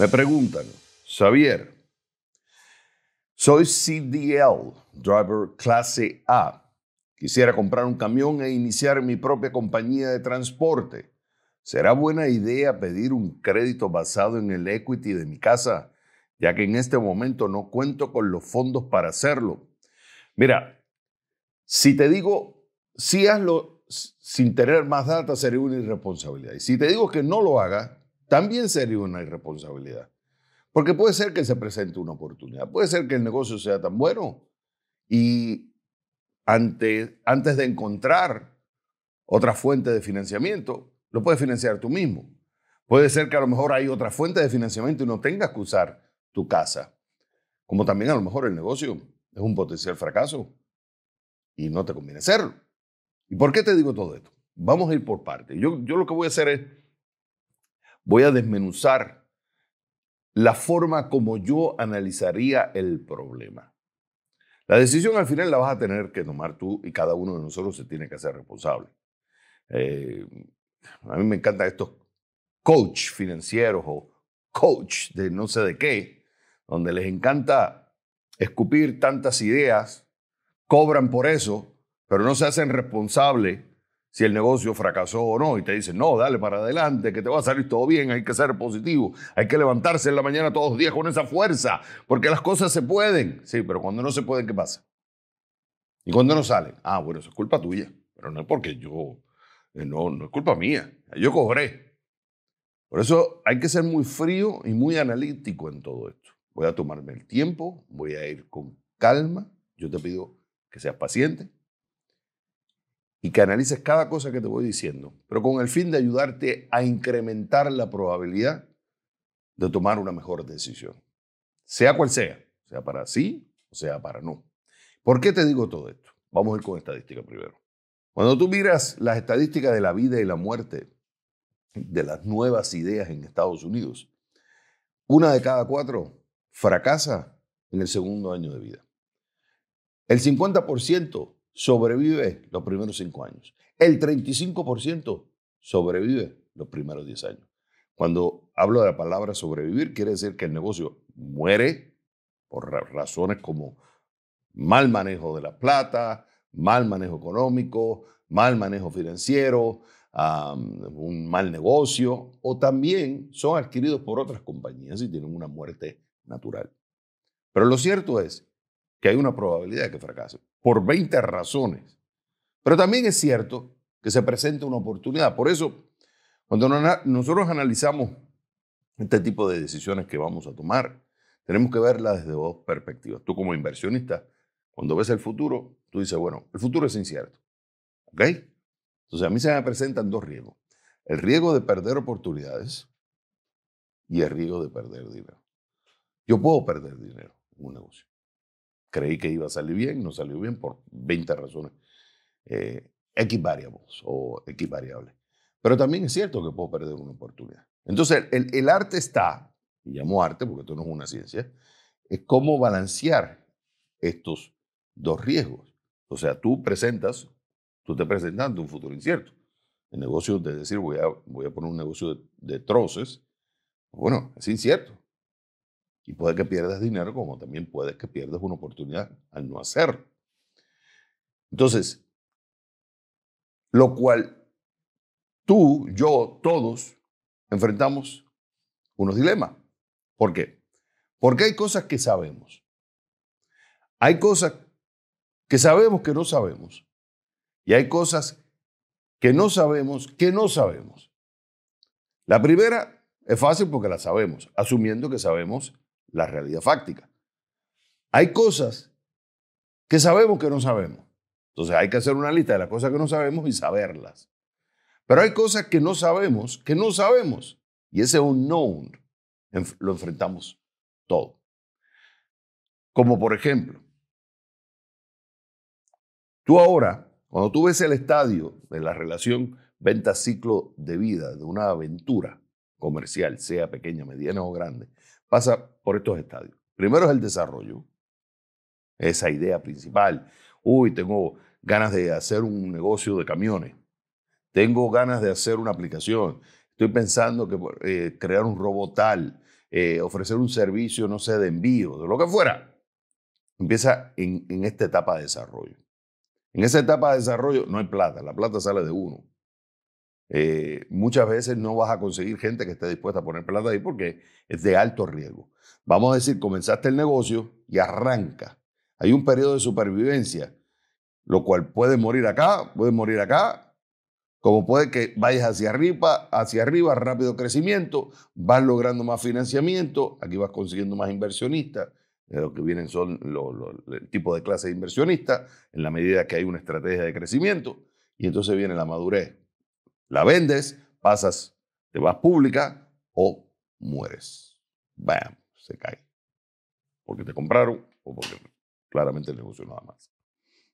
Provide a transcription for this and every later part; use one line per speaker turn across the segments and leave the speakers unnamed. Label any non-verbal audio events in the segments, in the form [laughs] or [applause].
Me preguntan, Xavier, soy CDL, driver clase A. Quisiera comprar un camión e iniciar mi propia compañía de transporte. ¿Será buena idea pedir un crédito basado en el equity de mi casa, ya que en este momento no cuento con los fondos para hacerlo? Mira, si te digo, si hazlo sin tener más data, sería una irresponsabilidad. Y si te digo que no lo hagas, también sería una irresponsabilidad. Porque puede ser que se presente una oportunidad, puede ser que el negocio sea tan bueno y antes, antes de encontrar otra fuente de financiamiento, lo puedes financiar tú mismo. Puede ser que a lo mejor hay otra fuente de financiamiento y no tengas que usar tu casa. Como también a lo mejor el negocio es un potencial fracaso y no te conviene hacerlo. ¿Y por qué te digo todo esto? Vamos a ir por partes. Yo, yo lo que voy a hacer es voy a desmenuzar la forma como yo analizaría el problema. La decisión al final la vas a tener que tomar tú y cada uno de nosotros se tiene que hacer responsable. Eh, a mí me encantan estos coach financieros o coach de no sé de qué, donde les encanta escupir tantas ideas, cobran por eso, pero no se hacen responsables si el negocio fracasó o no, y te dicen, no, dale para adelante, que te va a salir todo bien, hay que ser positivo, hay que levantarse en la mañana todos los días con esa fuerza, porque las cosas se pueden. Sí, pero cuando no se pueden, ¿qué pasa? ¿Y cuando no salen? Ah, bueno, eso es culpa tuya, pero no es porque yo, eh, no, no es culpa mía, yo cobré. Por eso hay que ser muy frío y muy analítico en todo esto. Voy a tomarme el tiempo, voy a ir con calma, yo te pido que seas paciente, y que analices cada cosa que te voy diciendo, pero con el fin de ayudarte a incrementar la probabilidad de tomar una mejor decisión, sea cual sea, sea para sí o sea para no. ¿Por qué te digo todo esto? Vamos a ir con estadística primero. Cuando tú miras las estadísticas de la vida y la muerte, de las nuevas ideas en Estados Unidos, una de cada cuatro fracasa en el segundo año de vida. El 50% sobrevive los primeros cinco años. El 35% sobrevive los primeros 10 años. Cuando hablo de la palabra sobrevivir, quiere decir que el negocio muere por razones como mal manejo de la plata, mal manejo económico, mal manejo financiero, un mal negocio, o también son adquiridos por otras compañías y tienen una muerte natural. Pero lo cierto es que hay una probabilidad de que fracase, por 20 razones. Pero también es cierto que se presenta una oportunidad. Por eso, cuando nosotros analizamos este tipo de decisiones que vamos a tomar, tenemos que verlas desde dos perspectivas. Tú como inversionista, cuando ves el futuro, tú dices, bueno, el futuro es incierto. ¿Ok? Entonces a mí se me presentan dos riesgos. El riesgo de perder oportunidades y el riesgo de perder dinero. Yo puedo perder dinero en un negocio creí que iba a salir bien, no salió bien por 20 razones, eh, X variables o X variables. Pero también es cierto que puedo perder una oportunidad. Entonces, el, el arte está, y llamo arte porque esto no es una ciencia, es cómo balancear estos dos riesgos. O sea, tú presentas, tú te presentas ante un futuro incierto. El negocio de decir voy a, voy a poner un negocio de, de troces, bueno, es incierto. Y puede que pierdas dinero, como también puede que pierdas una oportunidad al no hacer. Entonces, lo cual tú, yo, todos enfrentamos unos dilemas. ¿Por qué? Porque hay cosas que sabemos. Hay cosas que sabemos que no sabemos. Y hay cosas que no sabemos que no sabemos. La primera es fácil porque la sabemos, asumiendo que sabemos la realidad fáctica. Hay cosas que sabemos que no sabemos. Entonces hay que hacer una lista de las cosas que no sabemos y saberlas. Pero hay cosas que no sabemos, que no sabemos. Y ese unknown lo enfrentamos todo. Como por ejemplo, tú ahora, cuando tú ves el estadio de la relación venta-ciclo de vida de una aventura comercial, sea pequeña, mediana o grande, pasa por estos estadios. Primero es el desarrollo, esa idea principal. Uy, tengo ganas de hacer un negocio de camiones, tengo ganas de hacer una aplicación, estoy pensando que eh, crear un robot tal, eh, ofrecer un servicio, no sé, de envío, de lo que fuera. Empieza en esta etapa de desarrollo. En esa etapa de desarrollo no hay plata, la plata sale de uno. Eh, muchas veces no vas a conseguir gente que esté dispuesta a poner plata ahí porque es de alto riesgo. Vamos a decir, comenzaste el negocio y arranca. Hay un periodo de supervivencia, lo cual puede morir acá, puede morir acá, como puede que vayas hacia arriba, hacia arriba, rápido crecimiento, vas logrando más financiamiento, aquí vas consiguiendo más inversionistas, eh, lo que vienen son los el tipo de clase de inversionistas, en la medida que hay una estrategia de crecimiento, y entonces viene la madurez la vendes, pasas, te vas pública o mueres. Bam, se cae. Porque te compraron o porque claramente el negocio nada más.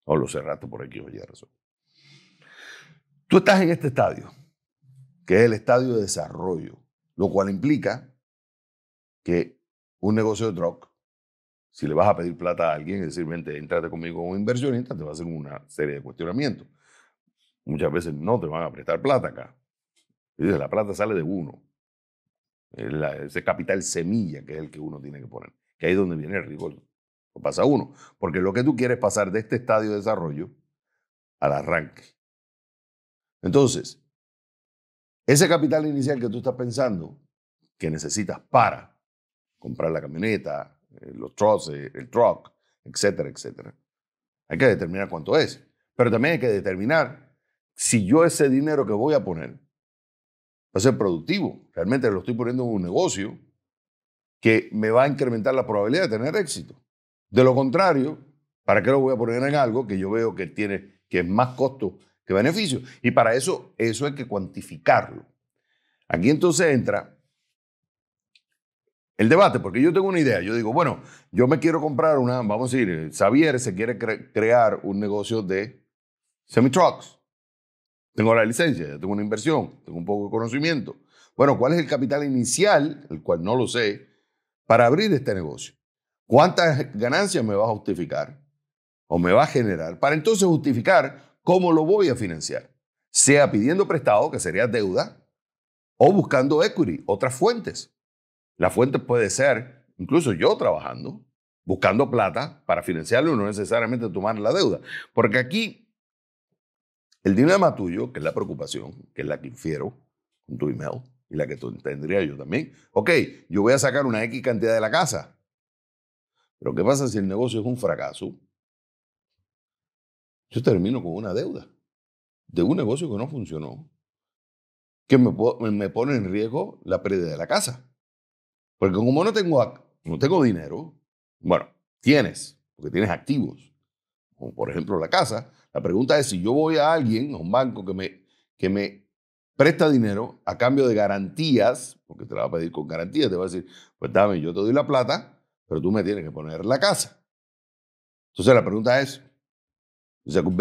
O lo cerraste por aquí o ya razón. Tú estás en este estadio, que es el estadio de desarrollo, lo cual implica que un negocio de drug, si le vas a pedir plata a alguien, es decir, vente, entrate conmigo como inversionista, te va a hacer una serie de cuestionamientos. Muchas veces no te van a prestar plata acá. Y la plata sale de uno. ese capital semilla que es el que uno tiene que poner. Que ahí es donde viene el rigor. Lo pasa uno. Porque lo que tú quieres es pasar de este estadio de desarrollo al arranque. Entonces, ese capital inicial que tú estás pensando que necesitas para comprar la camioneta, eh, los troces, eh, el truck, etcétera, etcétera. Hay que determinar cuánto es. Pero también hay que determinar si yo ese dinero que voy a poner va a ser productivo, realmente lo estoy poniendo en un negocio que me va a incrementar la probabilidad de tener éxito. De lo contrario, ¿para qué lo voy a poner en algo que yo veo que tiene que es más costo que beneficio? Y para eso eso hay que cuantificarlo. Aquí entonces entra el debate, porque yo tengo una idea, yo digo, bueno, yo me quiero comprar una, vamos a decir, Xavier se quiere crear un negocio de semi trucks. Tengo la licencia, ya tengo una inversión, tengo un poco de conocimiento. Bueno, ¿cuál es el capital inicial, el cual no lo sé, para abrir este negocio? ¿Cuántas ganancias me va a justificar o me va a generar para entonces justificar cómo lo voy a financiar? Sea pidiendo prestado, que sería deuda, o buscando equity, otras fuentes. La fuente puede ser, incluso yo trabajando, buscando plata para financiarlo y no necesariamente tomar la deuda. Porque aquí el dilema tuyo, que es la preocupación, que es la que infiero con tu email y la que tendría yo también. Ok, yo voy a sacar una X cantidad de la casa. Pero ¿qué pasa si el negocio es un fracaso? Yo termino con una deuda de un negocio que no funcionó, que me, pone en riesgo la pérdida de la casa. Porque como no tengo, no tengo dinero, bueno, tienes, porque tienes activos, como por ejemplo la casa, la pregunta es si yo voy a alguien, a un banco que me, que me presta dinero a cambio de garantías, porque te la va a pedir con garantías, te va a decir, pues dame, yo te doy la plata, pero tú me tienes que poner la casa. Entonces la pregunta es, ¿es con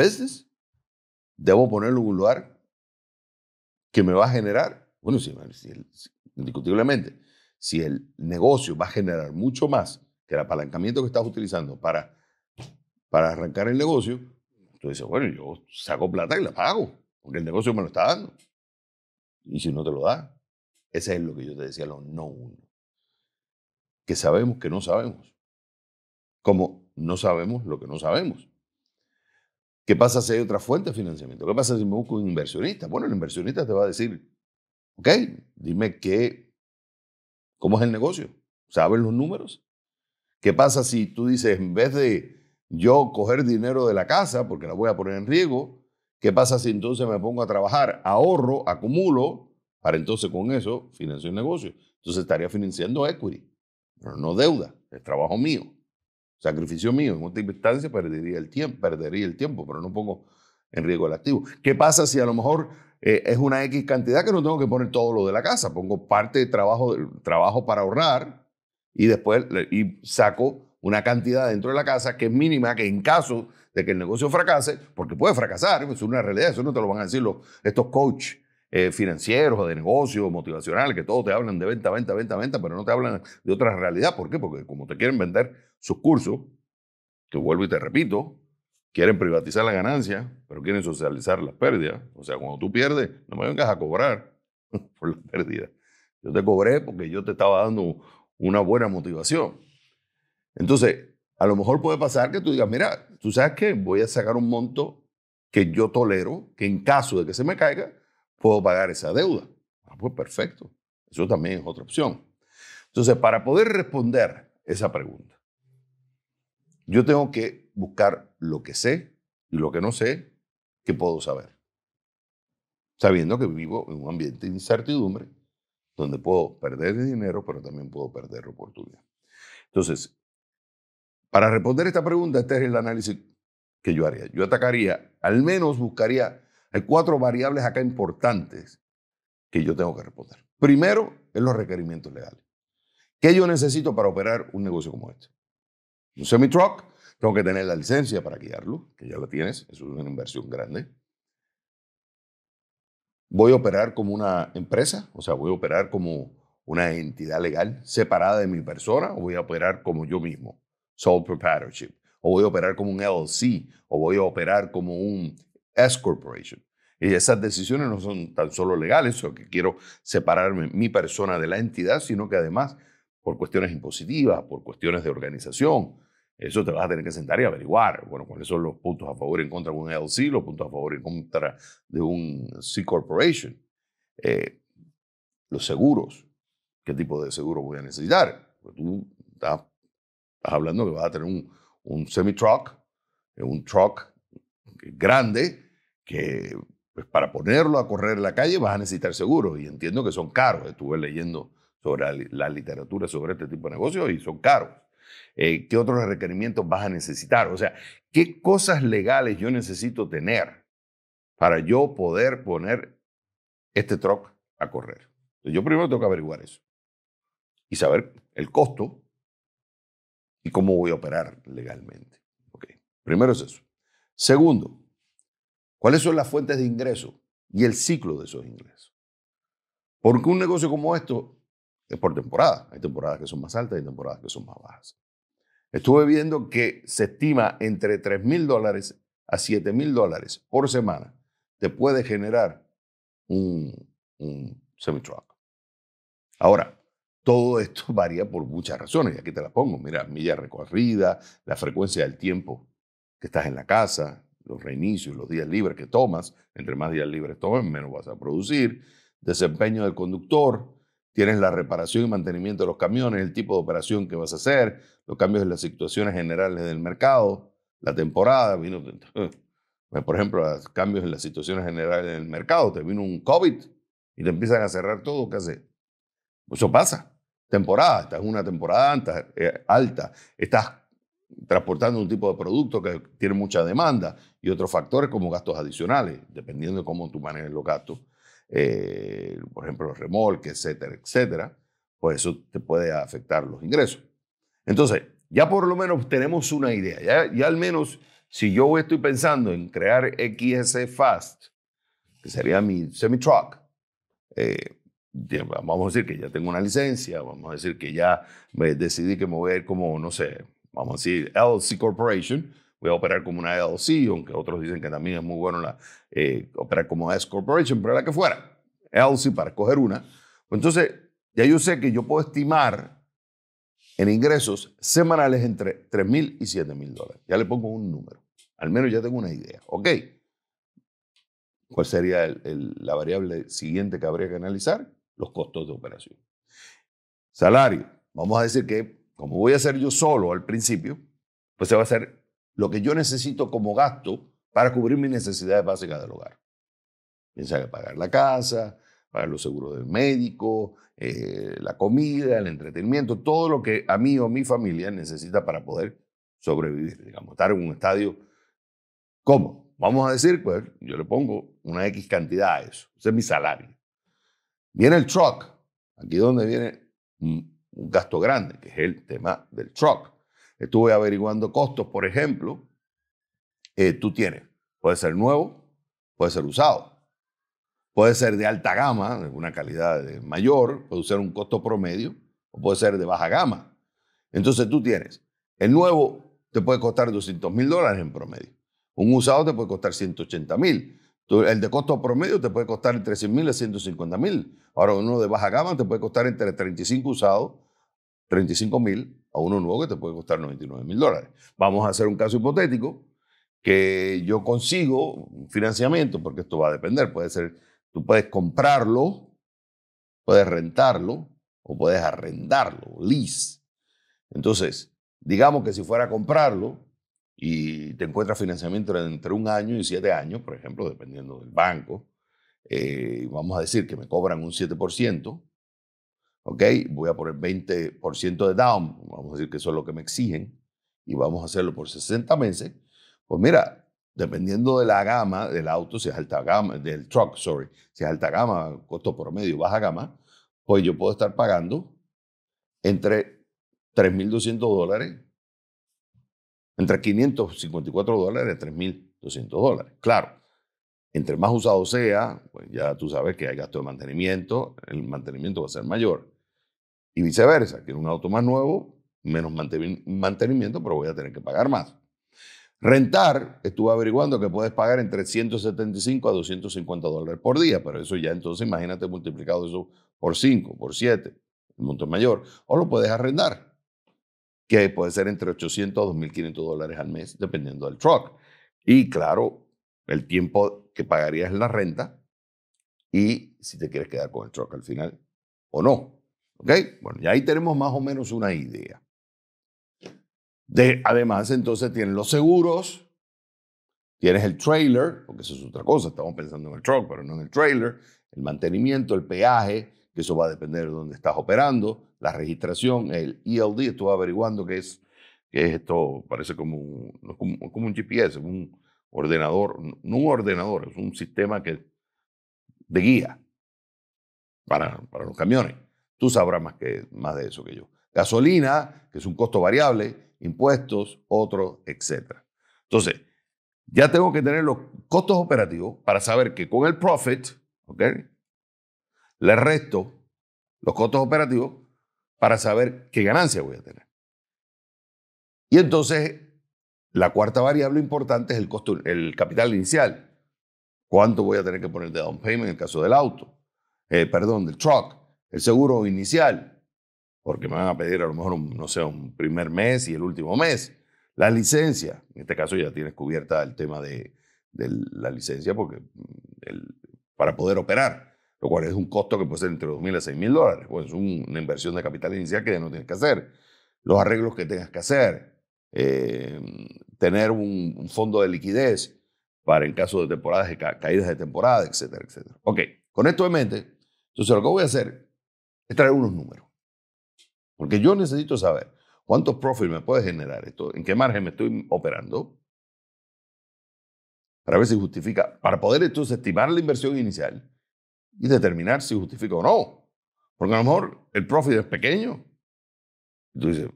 ¿Debo ponerlo en un lugar que me va a generar? Bueno, indiscutiblemente, si el negocio va a generar mucho más que el apalancamiento que estás utilizando para, para arrancar el negocio, Tú dices, bueno, yo saco plata y la pago, porque el negocio me lo está dando. Y si no te lo da, ese es lo que yo te decía, lo no uno. Que sabemos que no sabemos. Como no sabemos lo que no sabemos. ¿Qué pasa si hay otra fuente de financiamiento? ¿Qué pasa si me busco un inversionista? Bueno, el inversionista te va a decir, ok, dime qué, cómo es el negocio. ¿Saben los números? ¿Qué pasa si tú dices, en vez de yo coger dinero de la casa porque la voy a poner en riesgo. ¿Qué pasa si entonces me pongo a trabajar? Ahorro, acumulo, para entonces con eso financio el negocio. Entonces estaría financiando equity, pero no deuda, es trabajo mío, sacrificio mío. En otra instancia perdería el tiempo, perdería el tiempo pero no pongo en riesgo el activo. ¿Qué pasa si a lo mejor eh, es una X cantidad que no tengo que poner todo lo de la casa? Pongo parte de trabajo, trabajo para ahorrar y después y saco una cantidad dentro de la casa que es mínima, que en caso de que el negocio fracase, porque puede fracasar, es una realidad, eso no te lo van a decir los, estos coaches eh, financieros o de negocio, motivacional, que todos te hablan de venta, venta, venta, venta, pero no te hablan de otra realidad. ¿Por qué? Porque como te quieren vender sus cursos, te vuelvo y te repito, quieren privatizar la ganancia, pero quieren socializar las pérdidas. O sea, cuando tú pierdes, no me vengas a cobrar [laughs] por la pérdida. Yo te cobré porque yo te estaba dando una buena motivación. Entonces, a lo mejor puede pasar que tú digas, mira, tú sabes que voy a sacar un monto que yo tolero, que en caso de que se me caiga, puedo pagar esa deuda. Ah, pues perfecto. Eso también es otra opción. Entonces, para poder responder esa pregunta, yo tengo que buscar lo que sé y lo que no sé que puedo saber. Sabiendo que vivo en un ambiente de incertidumbre, donde puedo perder dinero, pero también puedo perder oportunidad. Entonces, para responder esta pregunta, este es el análisis que yo haría. Yo atacaría, al menos buscaría, hay cuatro variables acá importantes que yo tengo que responder. Primero, es los requerimientos legales. ¿Qué yo necesito para operar un negocio como este? Un semi-truck, tengo que tener la licencia para guiarlo, que ya lo tienes, eso es una inversión grande. Voy a operar como una empresa, o sea, voy a operar como una entidad legal separada de mi persona, o voy a operar como yo mismo sole proprietorship, o voy a operar como un LLC, o voy a operar como un S Corporation. Y esas decisiones no son tan solo legales, o que quiero separarme mi persona de la entidad, sino que además, por cuestiones impositivas, por cuestiones de organización, eso te vas a tener que sentar y averiguar, bueno, cuáles son los puntos a favor y en contra de un LLC, los puntos a favor y en contra de un C Corporation. Eh, los seguros, qué tipo de seguro voy a necesitar. Pues tú estás Estás hablando que vas a tener un, un semi-truck, eh, un truck grande, que pues, para ponerlo a correr en la calle vas a necesitar seguro. Y entiendo que son caros. Estuve leyendo sobre la, literatura sobre este tipo de negocios y son caros. Eh, ¿Qué otros requerimientos vas a necesitar? O sea, ¿qué cosas legales yo necesito tener para yo poder poner este truck a correr? Yo primero tengo que averiguar eso y saber el costo y cómo voy a operar legalmente. Primero es eso. Segundo, ¿cuáles son las fuentes de ingreso y el ciclo de esos ingresos? Porque un negocio como esto es por temporada. Hay temporadas que son más altas y temporadas que son más bajas. Estuve viendo que se estima entre 3.000 mil dólares a 7 mil dólares por semana te puede generar un, un semi-truck. Ahora, todo esto [laughs] varía por muchas razones, y aquí te las pongo. Mira, milla recorrida, la frecuencia del tiempo que estás en la casa, los reinicios, los días libres que tomas. Entre más días libres tomes, menos vas a producir. Desempeño del conductor, tienes la reparación y mantenimiento de los camiones, el tipo de operación que vas a hacer, los cambios en las situaciones generales del mercado, la temporada, [laughs] por ejemplo, los cambios en las situaciones generales del mercado, te vino un COVID y te empiezan a cerrar todo, ¿qué haces? Eso pasa temporada, estás en una temporada eh, alta, estás transportando un tipo de producto que tiene mucha demanda y otros factores como gastos adicionales, dependiendo de cómo tú manejes los gastos, eh, por ejemplo, los remolques etcétera, etcétera, pues eso te puede afectar los ingresos. Entonces, ya por lo menos tenemos una idea, ya, al menos si yo estoy pensando en crear XS Fast, que sería mi semi-truck, eh, vamos a decir que ya tengo una licencia, vamos a decir que ya me decidí que me voy a ir como, no sé, vamos a decir LLC Corporation, voy a operar como una LLC, aunque otros dicen que también es muy bueno la, eh, operar como S Corporation, pero la que fuera, LLC para escoger una. entonces, ya yo sé que yo puedo estimar en ingresos semanales entre 3.000 mil y 7.000 dólares. Ya le pongo un número. Al menos ya tengo una idea. ¿Ok? ¿Cuál sería la variable siguiente que habría que analizar? los costos de operación. Salario. Vamos a decir que, como voy a hacer yo solo al principio, pues se va a hacer lo que yo necesito como gasto para cubrir mis necesidades básicas del hogar. Piensa que pagar la casa, pagar los seguros del médico, eh, la comida, el entretenimiento, todo lo que a mí o mi familia necesita para poder sobrevivir, digamos, estar en un estadio ¿Cómo? Vamos a decir, pues yo le pongo una X cantidad a eso. Ese es mi salario. Viene el truck, aquí donde viene un gasto grande, que es el tema del truck. Estuve averiguando costos, por ejemplo, eh, tú tienes, puede ser nuevo, puede ser usado, puede ser de alta gama, de una calidad mayor, puede ser un costo promedio, o puede ser de baja gama. Entonces tú tienes, el nuevo te puede costar 200 mil dólares en promedio, un usado te puede costar 180 mil el de costo promedio te puede costar entre 100 mil a 150 mil. Ahora uno de baja gama te puede costar entre 35 usados, 35 mil, a uno nuevo que te puede costar 99 mil dólares. Vamos a hacer un caso hipotético que yo consigo financiamiento, porque esto va a depender. Puede ser, tú puedes comprarlo, puedes rentarlo o puedes arrendarlo, lease. Entonces, digamos que si fuera a comprarlo, y te encuentras financiamiento entre un año y siete años, por ejemplo, dependiendo del banco. Eh, vamos a decir que me cobran un 7%, ¿ok? Voy a poner 20% de down, vamos a decir que eso es lo que me exigen, y vamos a hacerlo por 60 meses. Pues mira, dependiendo de la gama del auto, si es alta gama, del truck, sorry, si es alta gama, costo promedio, baja gama, pues yo puedo estar pagando entre 3.200 dólares entre 554 dólares 3.200 dólares. Claro, entre más usado sea, pues ya tú sabes que hay gasto de mantenimiento, el mantenimiento va a ser mayor. Y viceversa, en un auto más nuevo, menos mantenimiento, pero voy a tener que pagar más. Rentar, estuve averiguando que puedes pagar entre 175 a 250 dólares por día, pero eso ya entonces imagínate multiplicado eso por 5, por 7, el monto es mayor, o lo puedes arrendar que puede ser entre 800 a 2.500 dólares al mes, dependiendo del truck. Y claro, el tiempo que pagarías la renta y si te quieres quedar con el truck al final o no. ¿Ok? Bueno, y ahí tenemos más o menos una idea. De, además, entonces tienen los seguros, tienes el trailer, porque eso es otra cosa, estamos pensando en el truck, pero no en el trailer, el mantenimiento, el peaje, que eso va a depender de dónde estás operando, la registración, el ELD, estuve averiguando que es, qué es esto, parece como un, como, un GPS, un ordenador, no un ordenador, es un sistema que, de guía para, para los camiones. Tú sabrás más, que, más de eso que yo. Gasolina, que es un costo variable, impuestos, otros, etc. Entonces, ya tengo que tener los costos operativos para saber que con el profit, ¿ok? le resto los costos operativos para saber qué ganancia voy a tener. Y entonces, la cuarta variable importante es el, costo, el capital inicial. ¿Cuánto voy a tener que poner de down payment en el caso del auto? Eh, perdón, del truck, el seguro inicial, porque me van a pedir a lo mejor, no sé, un primer mes y el último mes. La licencia, en este caso ya tienes cubierta el tema de, de la licencia porque mm, para poder operar lo cual es un costo que puede ser entre 2.000 a 6.000 dólares, pues es una inversión de capital inicial que ya no tienes que hacer, los arreglos que tengas que hacer, eh, tener un, fondo de liquidez para en caso de temporadas, de caídas de temporada, etcétera, etcétera. Ok, con esto en mente, entonces lo que voy a hacer es traer unos números, porque yo necesito saber cuántos profit me puede generar esto, en qué margen me estoy operando, para ver si justifica, para poder entonces estimar la inversión inicial y determinar si justifica o no. Porque a lo mejor el profit es pequeño. Entonces tú dices,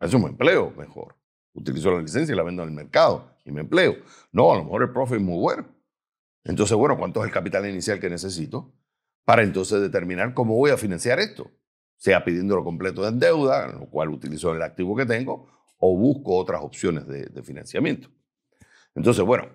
eso me empleo mejor. Utilizo la licencia y la vendo en el mercado y me empleo. No, a lo mejor el profit es muy bueno. Entonces, bueno, ¿cuánto es el capital inicial que necesito? Para entonces determinar cómo voy a financiar esto. Sea pidiéndolo completo en deuda, lo cual utilizo el activo que tengo, o busco otras opciones de financiamiento. Entonces, bueno,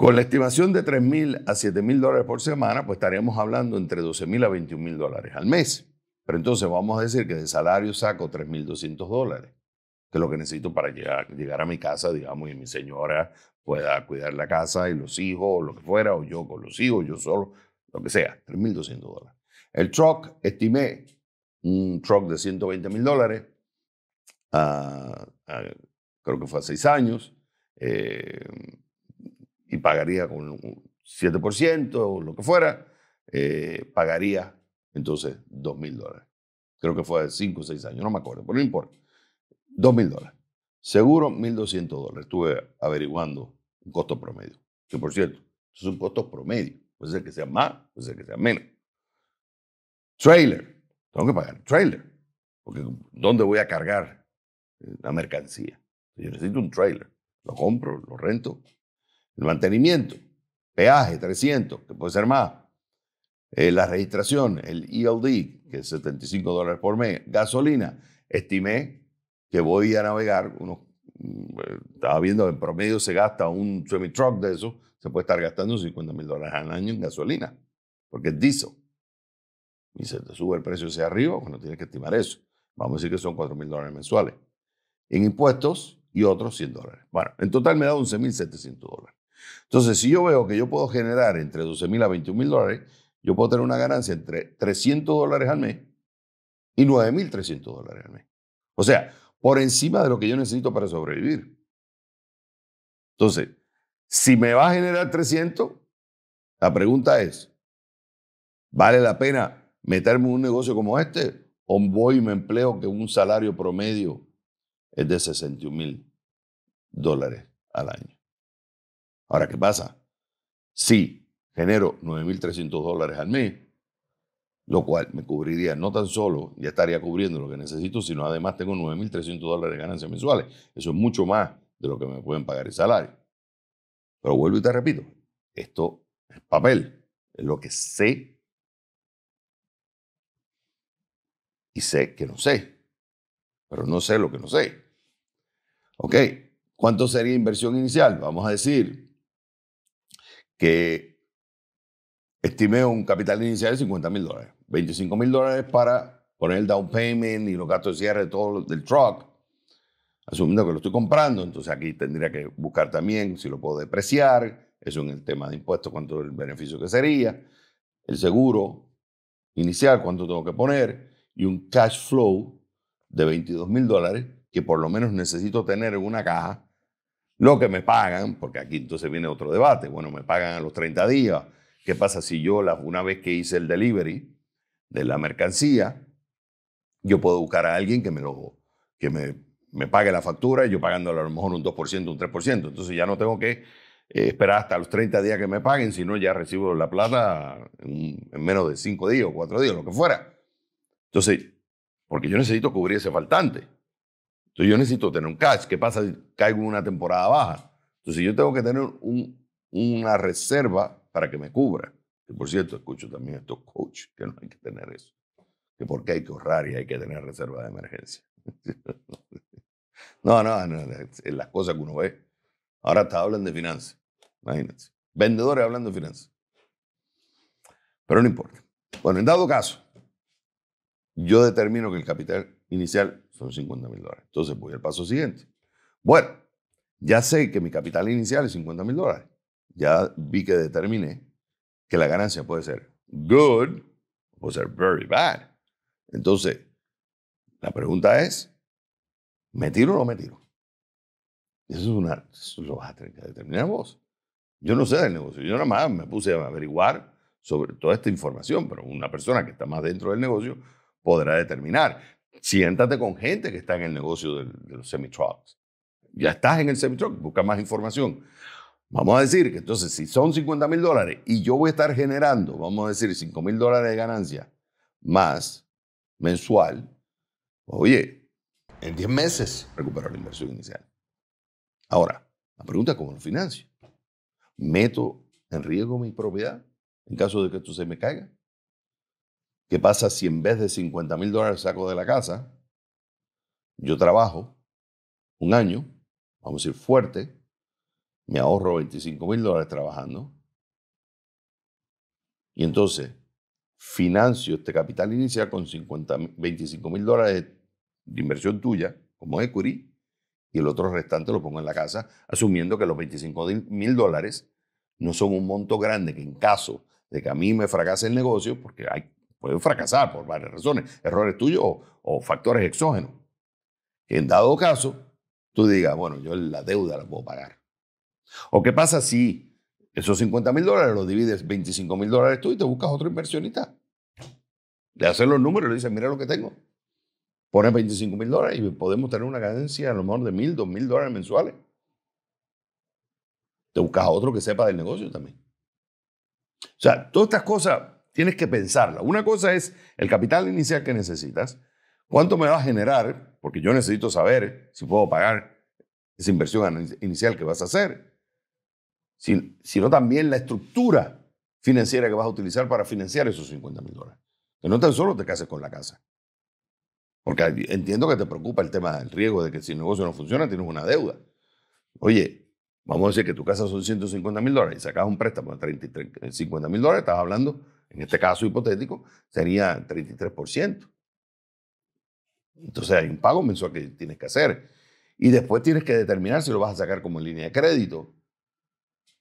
con la estimación de 3.000 a 7.000 dólares por semana, pues estaríamos hablando entre 12.000 a 21.000 dólares al mes. Pero entonces vamos a decir que de salario saco 3.200 dólares, que es lo que necesito para llegar, llegar a mi casa, digamos, y mi señora pueda cuidar la casa y los hijos, o lo que fuera, o yo con los hijos, yo solo, lo que sea, 3.200 dólares. El truck, estimé un truck de 120 mil dólares, ah, ah, creo que fue a seis años. Eh, y pagaría con un 7% o lo que fuera, eh, pagaría entonces 2.000 mil dólares. Creo que fue de 5 o 6 años, no me acuerdo, pero no importa. 2.000 mil dólares. Seguro 1.200 dólares. Estuve averiguando un costo promedio. Que por cierto, es un costo promedio. Puede ser que sea más, puede ser que sea menos. Trailer. Tengo que pagar trailer. Porque ¿dónde voy a cargar eh, la mercancía? Yo necesito un trailer. Lo compro, lo rento el mantenimiento, peaje 300, que puede ser más. Eh, la registración, el ELD, que es 75 dólares por mes. Gasolina, estimé que voy a navegar mm, eh, Estaba viendo, en promedio se gasta un semi-truck de eso, se puede estar gastando 50 mil dólares al año en gasolina, porque es diesel, Y se te sube el precio hacia arriba, bueno, tienes que estimar eso. Vamos a decir que son 4 mil dólares mensuales. En impuestos y otros 100 dólares. Bueno, en total me da 11.700 dólares. Entonces, si yo veo que yo puedo generar entre 12 mil a 21 mil dólares, yo puedo tener una ganancia entre 300 dólares al mes y 9.300 dólares al mes. O sea, por encima de lo que yo necesito para sobrevivir. Entonces, si me va a generar 300, la pregunta es, ¿vale la pena meterme en un negocio como este? ¿O voy y me empleo que un salario promedio es de 61 mil dólares al año? Ahora, ¿qué pasa? Si genero 9.300 dólares al mes, lo cual me cubriría no tan solo, ya estaría cubriendo lo que necesito, sino además tengo 9.300 dólares de ganancias mensuales. Eso es mucho más de lo que me pueden pagar el salario. Pero vuelvo y te repito, esto es papel, es lo que sé y sé que no sé, pero no sé lo que no sé. Ok, ¿cuánto sería inversión inicial? Vamos a decir que estimé un capital inicial de 50 mil dólares, 25 mil dólares para poner el down payment y los gastos de cierre todo del truck, asumiendo que lo estoy comprando, entonces aquí tendría que buscar también si lo puedo depreciar, eso en el tema de impuestos, cuánto el beneficio que sería, el seguro inicial, cuánto tengo que poner, y un cash flow de 22 mil dólares que por lo menos necesito tener en una caja lo que me pagan, porque aquí entonces viene otro debate, bueno, me pagan a los 30 días. ¿Qué pasa si yo, la, una vez que hice el delivery de la mercancía, yo puedo buscar a alguien que me lo que me, me pague la factura y yo pagándole a lo mejor un 2%, un 3%. Entonces ya no tengo que eh, esperar hasta los 30 días que me paguen, sino ya recibo la plata en, en menos de 5 días o 4 días, lo que fuera. Entonces, porque yo necesito cubrir ese faltante. Entonces yo necesito tener un cash. ¿Qué pasa si caigo en una temporada baja? Entonces yo tengo que tener una reserva para que me cubra. Y por cierto, escucho también a estos coaches que no hay que tener eso. Que qué hay que ahorrar y hay que tener reserva de emergencia. [laughs] no, no, no, es las cosas que uno ve. Ahora hasta hablan de finanzas. Imagínense. Vendedores hablando de finanzas. Pero no importa. Bueno, en dado caso, yo determino que el capital inicial son 50 mil dólares. Entonces voy al paso siguiente. Bueno, ya sé que mi capital inicial es 50 mil dólares. Ya vi que determiné que la ganancia puede ser good o puede ser very bad. Entonces, la pregunta es, ¿me tiro o no me tiro? Eso, es una, eso lo vas a tener que determinar vos. Yo no sé del negocio. Yo nada más me puse a averiguar sobre toda esta información, pero una persona que está más dentro del negocio podrá determinar. Siéntate con gente que está en el negocio de, los semi-trucks. Ya estás en el semi busca más información. Vamos a decir que entonces si son 50 mil dólares y yo voy a estar generando, vamos a decir, 5 mil dólares de ganancia más mensual, oye, en 10 meses recupero la inversión inicial. Ahora, la pregunta es cómo lo financio. ¿Meto en riesgo mi propiedad en caso de que esto se me caiga? ¿Qué pasa si en vez de 50 mil dólares saco de la casa, yo trabajo un año, vamos a decir fuerte, me ahorro 25 mil dólares trabajando, y entonces financio este capital inicial con 25 mil dólares de inversión tuya como equity, y el otro restante lo pongo en la casa, asumiendo que los 25 mil dólares no son un monto grande que en caso de que a mí me fracase el negocio, porque hay Puede fracasar por varias razones, errores tuyos o, factores exógenos. En dado caso, tú digas, bueno, yo la deuda la puedo pagar. ¿O qué pasa si esos 50 mil dólares los divides 25 mil dólares tú y te buscas otro inversionista? Le haces los números y le dices, mira lo que tengo. Pones 25 mil dólares y podemos tener una ganancia a lo mejor de mil, dos mil dólares mensuales. Te buscas a otro que sepa del negocio también. O sea, todas estas cosas Tienes que pensarlo Una cosa es el capital inicial que necesitas, cuánto me va a generar, porque yo necesito saber si puedo pagar esa inversión inicial que vas a hacer, sino también la estructura financiera que vas a utilizar para financiar esos 50 mil dólares. Que no tan solo te cases con la casa. Porque entiendo que te preocupa el tema del riesgo de que si el negocio no funciona tienes una deuda. Oye, vamos a decir que tu casa son 150 mil dólares y sacas un préstamo de 30, 50 mil dólares, estás hablando en este caso hipotético, sería 33%. Entonces hay un pago mensual que tienes que hacer. Y después tienes que determinar si lo vas a sacar como línea de crédito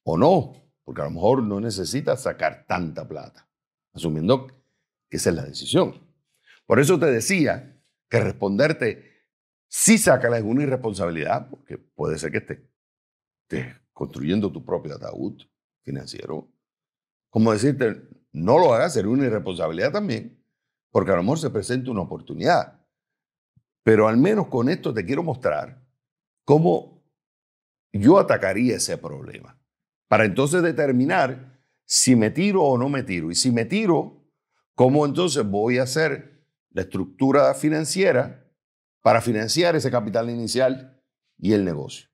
o no, porque a lo mejor no necesitas sacar tanta plata, asumiendo que esa es la decisión. Por eso te decía que responderte si sácala es una irresponsabilidad, porque puede ser que estés construyendo tu propio ataúd financiero. Como decirte, no lo haga, sería una irresponsabilidad también, porque a lo mejor se presenta una oportunidad. Pero al menos con esto te quiero mostrar cómo yo atacaría ese problema, para entonces determinar si me tiro o no me tiro. Y si me tiro, ¿cómo entonces voy a hacer la estructura financiera para financiar ese capital inicial y el negocio?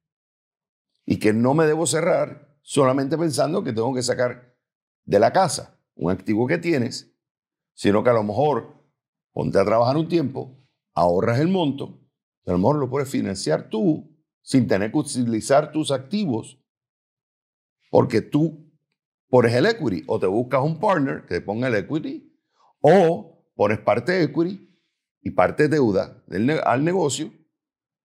Y que no me debo cerrar solamente pensando que tengo que sacar de la casa un activo que tienes, sino que a lo mejor ponte a trabajar un tiempo, ahorras el monto, y a lo mejor lo puedes financiar tú sin tener que utilizar tus activos, porque tú pones el equity o te buscas un partner que te ponga el equity o pones parte equity y parte deuda al negocio,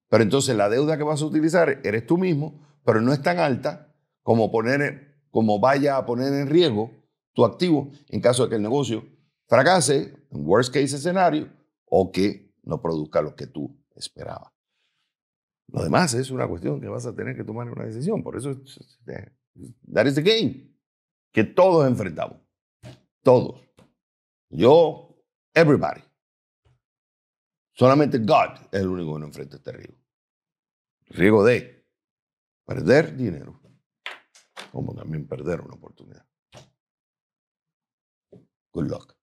pero entonces la deuda que vas a utilizar eres tú mismo, pero no es tan alta como, poner, como vaya a poner en riesgo tu activo en caso de que el negocio fracase, en worst case escenario, o que no produzca lo que tú esperabas. Lo demás es una cuestión que vas a tener que tomar una decisión. Por eso, that is the game que todos enfrentamos. Todos. Yo, everybody. Solamente God es el único que no enfrenta este riesgo. Riesgo de perder dinero, como también perder una oportunidad. Good luck.